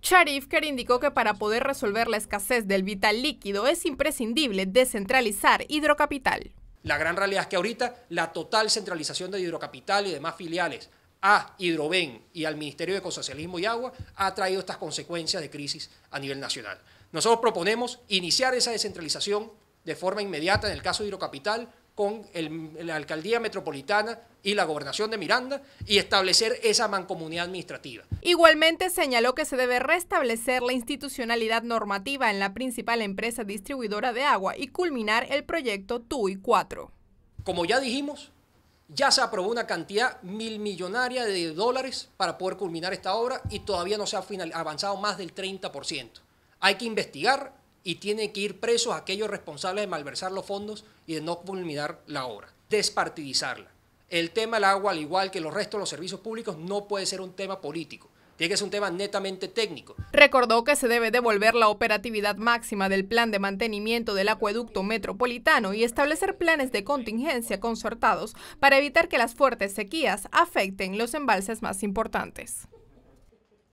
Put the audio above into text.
Sharifker indicó que para poder resolver la escasez del vital líquido es imprescindible descentralizar Hidrocapital. La gran realidad es que ahorita la total centralización de Hidrocapital y demás filiales a Hidroven y al Ministerio de Ecosocialismo y Agua ha traído estas consecuencias de crisis a nivel nacional. Nosotros proponemos iniciar esa descentralización de forma inmediata en el caso de Hidrocapital, con la alcaldía metropolitana y la gobernación de Miranda y establecer esa mancomunidad administrativa. Igualmente señaló que se debe restablecer la institucionalidad normativa en la principal empresa distribuidora de agua y culminar el proyecto TUI 4. Como ya dijimos, ya se aprobó una cantidad mil millonaria de dólares para poder culminar esta obra y todavía no se ha avanzado más del 30%. Hay que investigar, y tienen que ir presos aquellos responsables de malversar los fondos y de no culminar la obra, despartidizarla. El tema del agua, al igual que los restos de los servicios públicos, no puede ser un tema político. Tiene que ser un tema netamente técnico. Recordó que se debe devolver la operatividad máxima del plan de mantenimiento del acueducto metropolitano y establecer planes de contingencia concertados para evitar que las fuertes sequías afecten los embalses más importantes.